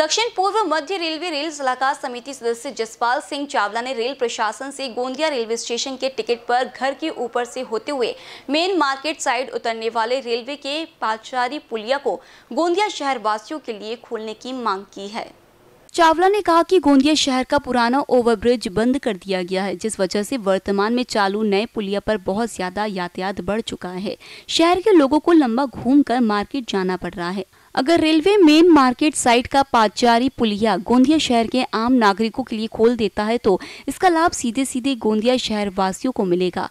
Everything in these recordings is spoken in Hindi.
दक्षिण पूर्व मध्य रेलवे रेल सलाहकार समिति सदस्य जसपाल सिंह चावला ने रेल प्रशासन से गोंदिया रेलवे स्टेशन के टिकट पर घर के ऊपर से होते हुए मेन मार्केट साइड उतरने वाले रेलवे के पाचारी पुलिया को गोंदिया शहर वासियों के लिए खोलने की मांग की है चावला ने कहा कि गोंदिया शहर का पुराना ओवरब्रिज बंद कर दिया गया है जिस वजह से वर्तमान में चालू नए पुलिया पर बहुत ज्यादा यातायात बढ़ चुका है शहर के लोगों को लंबा घूम कर मार्केट जाना पड़ रहा है अगर रेलवे मेन मार्केट साइट का पाचारी पुलिया गोंदिया शहर के आम नागरिकों के लिए खोल देता है तो इसका लाभ सीधे सीधे गोंदिया शहर वासियों को मिलेगा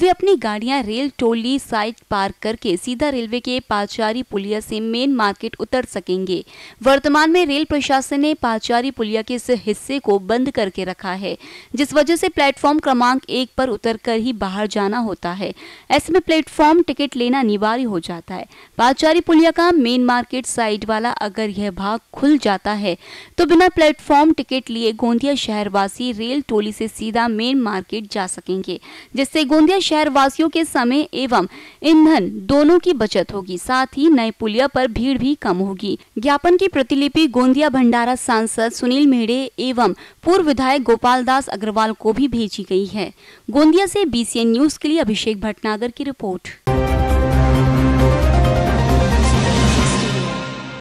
वे अपनी गाड़ियां रेल टोली साइट पार्क करके सीधा रेलवे के पाचारी पुलिया से मेन मार्केट उतर सकेंगे वर्तमान में रेल प्रशासन ने पाचारी पुलिया के इस हिस्से को बंद करके रखा है जिस वजह से प्लेटफॉर्म क्रमांक एक पर उतरकर ही बाहर जाना होता है ऐसे में प्लेटफॉर्म टिकट लेना अनिवार्य हो जाता है पाचारी पुलिया का मेन मार्केट साइड वाला अगर यह भाग खुल जाता है तो बिना प्लेटफॉर्म टिकट लिए गोंदिया शहरवासी रेल टोली से सीधा मेन मार्केट जा सकेंगे जिससे गोंदिया शहर वासियों के समय एवं ईंधन दोनों की बचत होगी साथ ही नए पुलिया पर भीड़ भी कम होगी ज्ञापन की प्रतिलिपि गोंदिया भंडारा सांसद सुनील मेढे एवं पूर्व विधायक गोपाल दास अग्रवाल को भी भेजी गई है गोंदिया से बीसीएन न्यूज के लिए अभिषेक भटनागर की रिपोर्ट